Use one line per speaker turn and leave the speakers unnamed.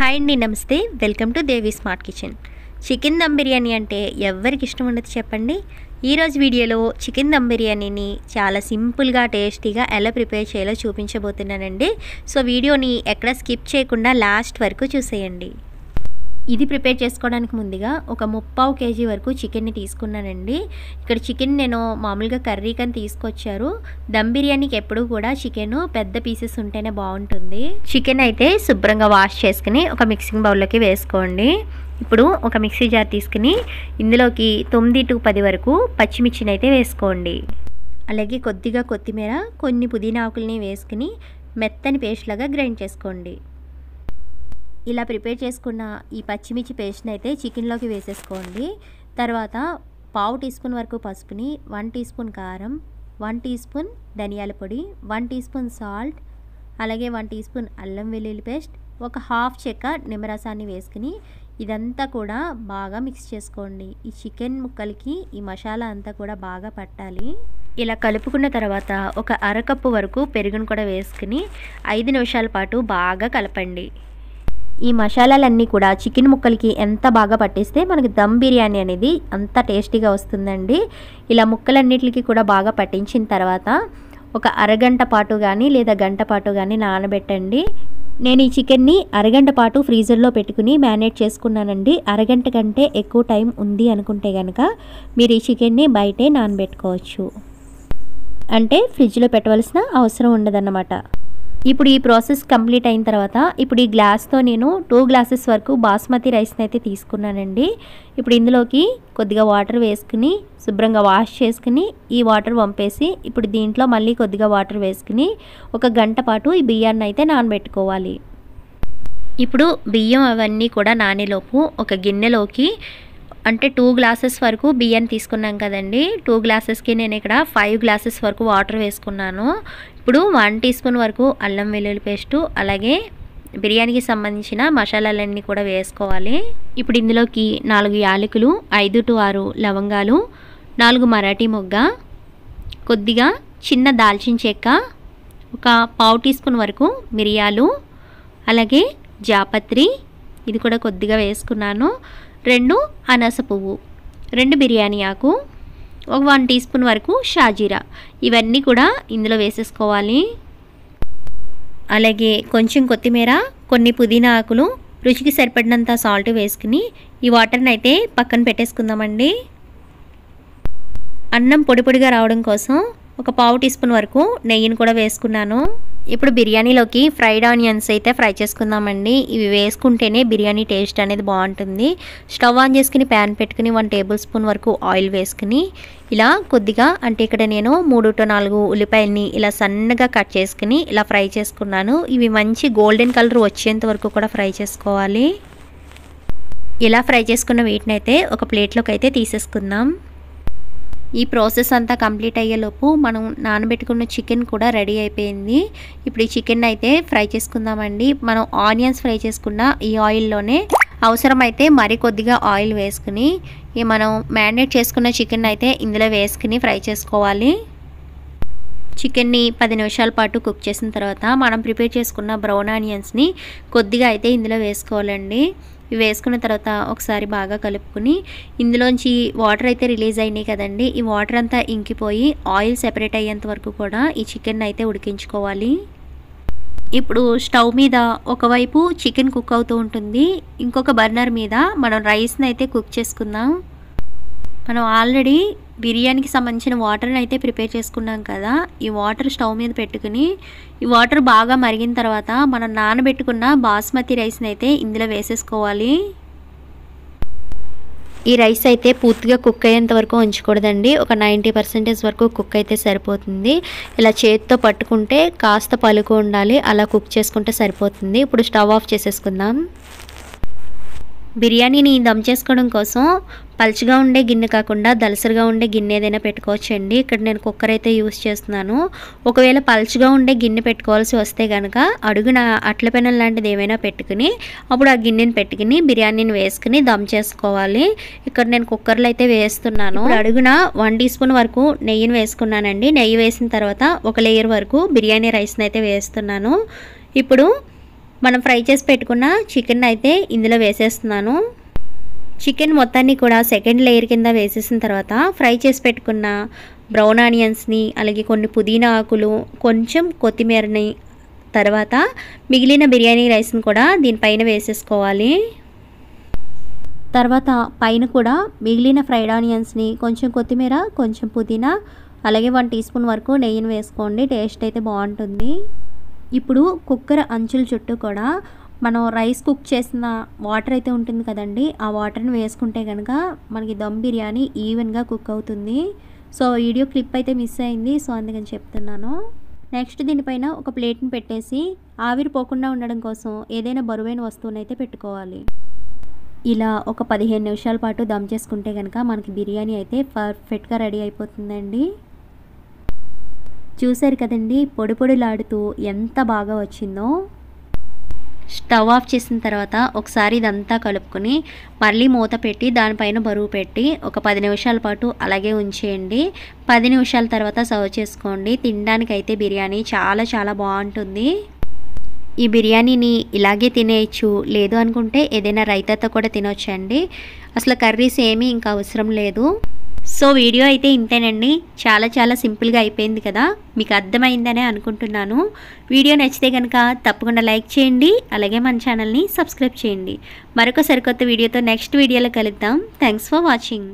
hi అండి నమస్తే welcome to Devi smart kitchen chicken dum biryani అంటే ఎవరికి ఇష్టం ఉండదు చెప్పండి ఈరోజు వీడియోలో చికెన్ దమ్ బిర్యానీని చాలా సింపుల్గా టేస్టీగా ఎలా ప్రిపేర్ చేయాలో చూపించబోతున్నానండి సో వీడియోని ఎక్కడ స్కిప్ చేయకుండా లాస్ట్ వరకు చూసేయండి ఇది ప్రిపేర్ చేసుకోవడానికి ముందుగా ఒక ముప్పావు కేజీ వరకు చికెన్ని తీసుకున్నానండి ఇక్కడ చికెన్ నేను మామూలుగా కర్రీ కని తీసుకొచ్చారు దమ్ బిర్యానీకి ఎప్పుడు కూడా చికెన్ పెద్ద పీసెస్ ఉంటేనే బాగుంటుంది చికెన్ అయితే శుభ్రంగా వాష్ చేసుకుని ఒక మిక్సింగ్ బౌల్లోకి వేసుకోండి ఇప్పుడు ఒక మిక్సీ జార్ తీసుకుని ఇందులోకి తొమ్మిది టు పది వరకు పచ్చిమిర్చిని అయితే వేసుకోండి అలాగే కొద్దిగా కొత్తిమీర కొన్ని పుదీనా ఆకుల్ని వేసుకుని మెత్తని పేస్ట్లాగా గ్రైండ్ చేసుకోండి ఇలా ప్రిపేర్ చేసుకున్న ఈ పచ్చిమిర్చి పేస్ట్ని అయితే చికెన్లోకి వేసేసుకోండి తర్వాత పావు టీ స్పూన్ వరకు పసుపుని వన్ టీ స్పూన్ కారం వన్ టీ స్పూన్ ధనియాల పొడి వన్ టీ స్పూన్ సాల్ట్ అలాగే వన్ టీ స్పూన్ అల్లం వెల్లుల్లి పేస్ట్ ఒక హాఫ్ చెక్క నిమ్మరసాన్ని వేసుకుని ఇదంతా కూడా బాగా మిక్స్ చేసుకోండి ఈ చికెన్ ముక్కలకి ఈ మసాలా అంతా కూడా బాగా పట్టాలి ఇలా కలుపుకున్న తర్వాత ఒక అరకప్పు వరకు పెరుగును కూడా వేసుకుని ఐదు నిమిషాల పాటు బాగా కలపండి ఈ మసాలాలన్నీ కూడా చికెన్ ముక్కలకి ఎంత బాగా పట్టిస్తే మనకి దమ్ బిర్యానీ అనేది అంత టేస్టీగా వస్తుందండి ఇలా ముక్కలన్నిటికి కూడా బాగా పట్టించిన తర్వాత ఒక అరగంట పాటు కానీ లేదా గంట పాటు కానీ నానబెట్టండి నేను ఈ చికెన్ని అరగంట పాటు ఫ్రీజర్లో పెట్టుకుని మ్యారినేట్ చేసుకున్నానండి అరగంట కంటే ఎక్కువ టైం ఉంది అనుకుంటే కనుక మీరు ఈ చికెన్ని బయటే నానబెట్టుకోవచ్చు అంటే ఫ్రిడ్జ్లో పెట్టవలసిన అవసరం ఉండదన్నమాట ఇప్పుడు ఈ ప్రాసెస్ కంప్లీట్ అయిన తర్వాత ఇప్పుడు ఈ గ్లాస్తో నేను టూ గ్లాసెస్ వరకు బాస్మతి రైస్ని అయితే తీసుకున్నానండి ఇప్పుడు ఇందులోకి కొద్దిగా వాటర్ వేసుకుని శుభ్రంగా వాష్ చేసుకుని ఈ వాటర్ పంపేసి ఇప్పుడు దీంట్లో మళ్ళీ కొద్దిగా వాటర్ వేసుకుని ఒక గంట పాటు ఈ బియ్యాన్ని అయితే నానబెట్టుకోవాలి ఇప్పుడు బియ్యం అవన్నీ కూడా నానేలోపు ఒక గిన్నెలోకి అంటే టూ గ్లాసెస్ వరకు బియ్యం తీసుకున్నాం కదండి టూ గ్లాసెస్కి నేను ఇక్కడ ఫైవ్ గ్లాసెస్ వరకు వాటర్ వేసుకున్నాను ఇప్పుడు వన్ టీ స్పూన్ వరకు అల్లం వెల్లుల్లి పేస్టు అలాగే బిర్యానీకి సంబంధించిన మసాలాలన్నీ కూడా వేసుకోవాలి ఇప్పుడు ఇందులోకి నాలుగు యాలకులు ఐదు టు ఆరు లవంగాలు నాలుగు మరాఠీ మొగ్గ కొద్దిగా చిన్న దాల్చిన చెక్క ఒక పావు టీ స్పూన్ వరకు మిరియాలు అలాగే జాపత్రి ఇది కూడా కొద్దిగా వేసుకున్నాను రెండు అనాస పువ్వు రెండు బిర్యానీ ఆకు ఒక వన్ టీ స్పూన్ వరకు షాజీరా ఇవన్నీ కూడా ఇందులో వేసేసుకోవాలి అలాగే కొంచెం కొత్తిమీర కొన్ని పుదీనా ఆకులు రుచికి సరిపడినంత సాల్ట్ వేసుకుని ఈ వాటర్ని అయితే పక్కన పెట్టేసుకుందామండి అన్నం పొడి పొడిగా రావడం కోసం ఒక పావు టీ స్పూన్ వరకు నెయ్యిని కూడా వేసుకున్నాను ఇప్పుడు బిర్యానీలోకి ఫ్రైడ్ ఆనియన్స్ అయితే ఫ్రై చేసుకుందామండి ఇవి వేసుకుంటేనే బిర్యానీ టేస్ట్ అనేది బాగుంటుంది స్టవ్ ఆన్ చేసుకుని ప్యాన్ పెట్టుకుని వన్ టేబుల్ స్పూన్ వరకు ఆయిల్ వేసుకుని ఇలా కొద్దిగా అంటే ఇక్కడ నేను మూడు టు నాలుగు ఉల్లిపాయల్ని ఇలా సన్నగా కట్ చేసుకుని ఇలా ఫ్రై చేసుకున్నాను ఇవి మంచి గోల్డెన్ కలర్ వచ్చేంత వరకు కూడా ఫ్రై చేసుకోవాలి ఇలా ఫ్రై చేసుకున్న వీటిని అయితే ఒక ప్లేట్లోకి అయితే తీసేసుకుందాం ఈ ప్రాసెస్ అంతా కంప్లీట్ అయ్యేలోపు మనం నానబెట్టుకున్న చికెన్ కూడా రెడీ అయిపోయింది ఇప్పుడు ఈ చికెన్ అయితే ఫ్రై చేసుకుందామండి మనం ఆనియన్స్ ఫ్రై చేసుకున్న ఈ ఆయిల్లోనే అవసరమైతే మరి కొద్దిగా ఆయిల్ వేసుకుని మనం మ్యారినేట్ చేసుకున్న చికెన్ అయితే ఇందులో వేసుకుని ఫ్రై చేసుకోవాలి చికెన్ని పది నిమిషాల పాటు కుక్ చేసిన తర్వాత మనం ప్రిపేర్ చేసుకున్న బ్రౌన్ ఆనియన్స్ని కొద్దిగా అయితే ఇందులో వేసుకోవాలండి ఇవి వేసుకున్న తర్వాత ఒకసారి బాగా కలుపుకుని ఇందులోంచి వాటర్ అయితే రిలీజ్ అయినాయి కదండి ఈ వాటర్ అంతా ఇంకిపోయి ఆయిల్ సెపరేట్ అయ్యేంత వరకు కూడా ఈ చికెన్ అయితే ఉడికించుకోవాలి ఇప్పుడు స్టవ్ మీద ఒకవైపు చికెన్ కుక్ అవుతూ ఉంటుంది ఇంకొక బర్నర్ మీద మనం రైస్ని అయితే కుక్ చేసుకుందాం మనం ఆల్రెడీ బిర్యానీకి సంబంధించిన వాటర్ని అయితే ప్రిపేర్ చేసుకున్నాం కదా ఈ వాటర్ స్టవ్ మీద పెట్టుకుని ఈ వాటర్ బాగా మరిగిన తర్వాత మనం నానబెట్టుకున్న బాస్మతి రైస్ని అయితే ఇందులో వేసేసుకోవాలి ఈ రైస్ అయితే పూర్తిగా కుక్ అయ్యేంత వరకు ఉంచకూడదండి ఒక నైంటీ పర్సెంటేజ్ వరకు కుక్ అయితే సరిపోతుంది ఇలా చేతితో పట్టుకుంటే కాస్త పలుకు ఉండాలి అలా కుక్ చేసుకుంటే సరిపోతుంది ఇప్పుడు స్టవ్ ఆఫ్ చేసేసుకుందాం బిర్యానీని దమ్ చేసుకోవడం కోసం పలుచగా ఉండే గిన్నె కాకుండా దలసరిగా ఉండే గిన్నె ఏదైనా పెట్టుకోవచ్చండి ఇక్కడ నేను కుక్కర్ అయితే యూస్ చేస్తున్నాను ఒకవేళ పలుచగా ఉండే గిన్నె పెట్టుకోవాల్సి వస్తే కనుక అడుగున అట్ల పెనం లాంటిది ఏమైనా పెట్టుకుని అప్పుడు ఆ గిన్నెని పెట్టుకుని బిర్యానీని వేసుకుని దమ్ చేసుకోవాలి ఇక్కడ నేను కుక్కర్లో అయితే వేస్తున్నాను అడుగున వన్ టీ స్పూన్ వరకు నెయ్యిని వేసుకున్నానండి నెయ్యి వేసిన తర్వాత ఒక లేయర్ వరకు బిర్యానీ రైస్ని అయితే వేస్తున్నాను ఇప్పుడు మనం ఫ్రై చేసి పెట్టుకున్న చికెన్ అయితే ఇందులో వేసేస్తున్నాను చికెన్ మొత్తాన్ని కూడా సెకండ్ లేయర్ కింద వేసేసిన తర్వాత ఫ్రై చేసి పెట్టుకున్న బ్రౌన్ ఆనియన్స్ని అలాగే కొన్ని పుదీనా ఆకులు కొంచెం కొత్తిమీరని తర్వాత మిగిలిన బిర్యానీ రైస్ని కూడా దీనిపైన వేసేసుకోవాలి తర్వాత పైన కూడా మిగిలిన ఫ్రైడ్ ఆనియన్స్ని కొంచెం కొత్తిమీర కొంచెం పుదీనా అలాగే వన్ టీ స్పూన్ వరకు నెయ్యిని వేసుకోండి టేస్ట్ అయితే బాగుంటుంది ఇప్పుడు కుక్కర్ అంచుల చుట్టూ కూడా మనం రైస్ కుక్ చేసిన వాటర్ అయితే ఉంటుంది కదండి ఆ వాటర్ని వేసుకుంటే కనుక మనకి దమ్ బిర్యానీ ఈవెన్గా కుక్ అవుతుంది సో వీడియో క్లిప్ అయితే మిస్ అయింది సో అందుకని చెప్తున్నాను నెక్స్ట్ దీనిపైన ఒక ప్లేట్ని పెట్టేసి ఆవిరి పోకుండా ఉండడం కోసం ఏదైనా బరువైన వస్తువునైతే పెట్టుకోవాలి ఇలా ఒక పదిహేను నిమిషాల పాటు దమ్ చేసుకుంటే కనుక మనకి బిర్యానీ అయితే పర్ఫెక్ట్గా రెడీ అయిపోతుందండి చూశారు కదండి పొడి పొడిలాడుతూ ఎంత బాగా వచ్చిందో స్టవ్ ఆఫ్ చేసిన తర్వాత ఒకసారి ఇదంతా కలుపుకొని మళ్ళీ మూత పెట్టి దానిపైన బరువు పెట్టి ఒక పది నిమిషాల పాటు అలాగే ఉంచేయండి పది నిమిషాల తర్వాత సర్వ్ చేసుకోండి తినడానికైతే బిర్యానీ చాలా చాలా బాగుంటుంది ఈ బిర్యానీని ఇలాగే తినేయచ్చు లేదు అనుకుంటే ఏదైనా రైతాతో కూడా తినొచ్చండి అసలు కర్రీస్ ఏమీ ఇంకా అవసరం లేదు సో వీడియో అయితే ఇంతేనండి చాలా చాలా సింపుల్గా అయిపోయింది కదా మీకు అర్థమైందనే అనుకుంటున్నాను వీడియో నచ్చితే కనుక తప్పకుండా లైక్ చేయండి అలాగే మన ఛానల్ని సబ్స్క్రైబ్ చేయండి మరొక సరికొత్త వీడియోతో నెక్స్ట్ వీడియోలో కలుద్దాం థ్యాంక్స్ ఫర్ వాచింగ్